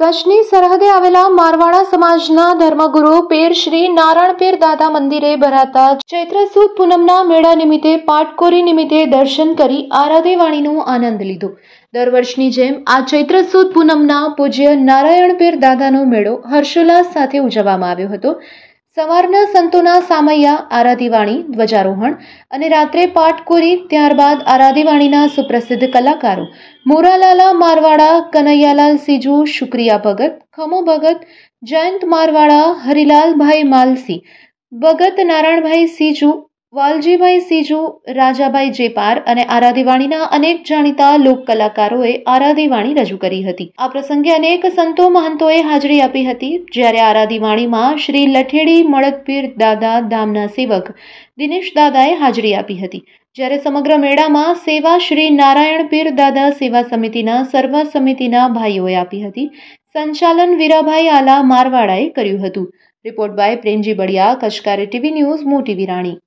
કચ્છની સરહદે આવેલા મારવાડા સમાજના ધર્મગુરુ પેર શ્રી નારાયણપીર દાદા મંદિરે ભરાતા ચૈત્ર સુદ પૂનમના મેળા નિમિત્તે પાટકોરી નિમિત્તે દર્શન કરી આરાધેવાણીનો આનંદ લીધો દર વર્ષની જેમ આ ચૈત્ર સુદ પૂનમના પૂજ્ય નારાયણપીર દાદાનો મેળો હર્ષોલ્લાસ સાથે ઉજવવામાં આવ્યો હતો સવારના સંતોના સામૈયા આરાધીવાણી ધ્વજારોહણ અને રાત્રે પાઠ પાટકોરી ત્યારબાદ આરાધીવાણીના સુપ્રસિદ્ધ કલાકારો મોરાલાલા મારવાડા કનૈયાલાલ સિજુ શુક્રિયા ભગત ખમો ભગત જયંત મારવાડા હરિલાલભાઈ માલસી ભગત નારાયણભાઈ સિજુ વાલજીભાઈ સીજુ રાજાભાઈ જેપાર અને આરાધીવાણીના અનેક જાણીતા લોક કલાકારોએ આરાધીવાણી રજૂ કરી હતી આ પ્રસંગે અનેક સંતો મહંતોએ હાજરી આપી હતી જ્યારે આરાધીવાણીમાં શ્રી લઠેડી મળદપીર દાદા ધામના સેવક દિનેશ દાદાએ હાજરી આપી હતી જ્યારે સમગ્ર મેળામાં સેવા શ્રી નારાયણપીર દાદા સેવા સમિતિના સર્વ સમિતિના ભાઈઓએ આપી હતી સંચાલન વીરાભાઈ આલા મારવાડાએ કર્યું હતું રિપોર્ટ બાય પ્રેમજી બળિયા કચકારે ટીવી ન્યૂઝ મોટી વિરાણી